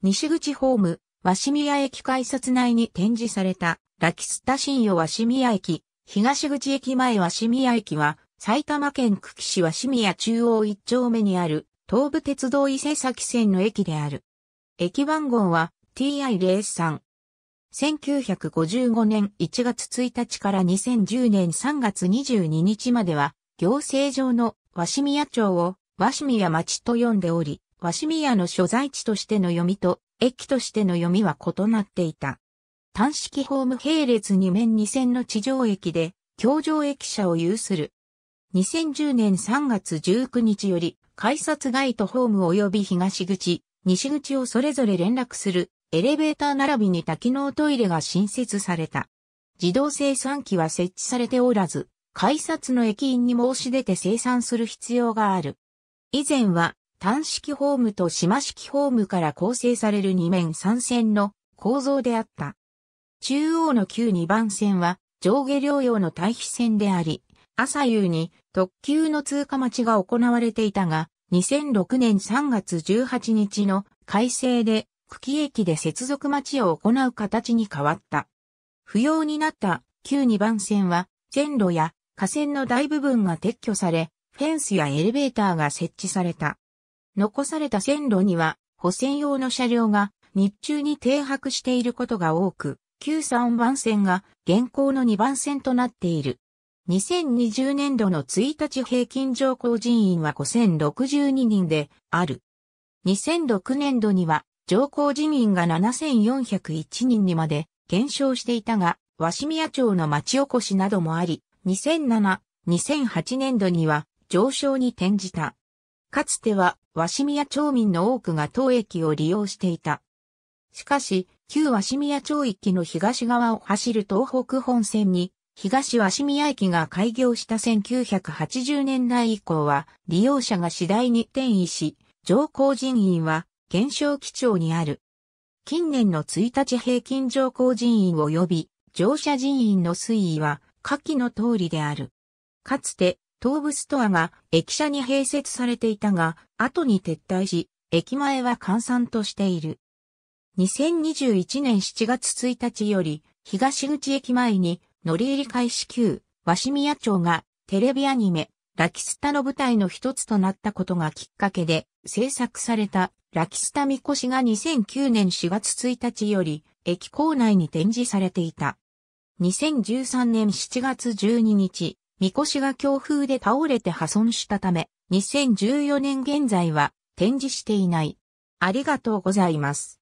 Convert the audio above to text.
西口ホーム、鷲宮駅改札内に展示された、ラキスタ新予鷲宮駅、東口駅前鷲宮駅は、埼玉県久喜市鷲宮中央一丁目にある、東武鉄道伊勢崎線の駅である。駅番号は TI03。1955年1月1日から2010年3月22日までは、行政上の鷲宮町を鷲宮町と呼んでおり、鷲宮の所在地としての読みと、駅としての読みは異なっていた。単式ホーム並列2面2線の地上駅で、京上駅舎を有する。2010年3月19日より、改札街とホーム及び東口、西口をそれぞれ連絡する、エレベーター並びに多機能トイレが新設された。自動生産機は設置されておらず、改札の駅員に申し出て生産する必要がある。以前は単式ホームと島式ホームから構成される2面3線の構造であった。中央の旧2番線は上下両用の対比線であり、朝夕に特急の通過待ちが行われていたが、2006年3月18日の改正で、久喜駅で接続待ちを行う形に変わった。不要になった旧2番線は、線路や架線の大部分が撤去され、フェンスやエレベーターが設置された。残された線路には補線用の車両が日中に停泊していることが多く、旧3番線が現行の2番線となっている。2020年度の1日平均乗降人員は5062人である。2006年度には乗降人員が7401人にまで減少していたが、鷲宮町の町おこしなどもあり、2007、2008年度には上昇に転じた。かつては鷲宮町民の多くが当駅を利用していた。しかし、旧鷲宮町駅の東側を走る東北本線に、東鷲宮駅が開業した1980年代以降は、利用者が次第に転移し、乗降人員は減少基調にある。近年の1日平均乗降人員及び乗車人員の推移は下記の通りである。かつて東武ストアが駅舎に併設されていたが、後に撤退し、駅前は閑散としている。2021年7月1日より、東口駅前に乗り入り開始級、鷲宮町がテレビアニメ、ラキスタの舞台の一つとなったことがきっかけで制作されたラキスタみこしが2009年4月1日より駅構内に展示されていた。2013年7月12日、みこしが強風で倒れて破損したため、2014年現在は展示していない。ありがとうございます。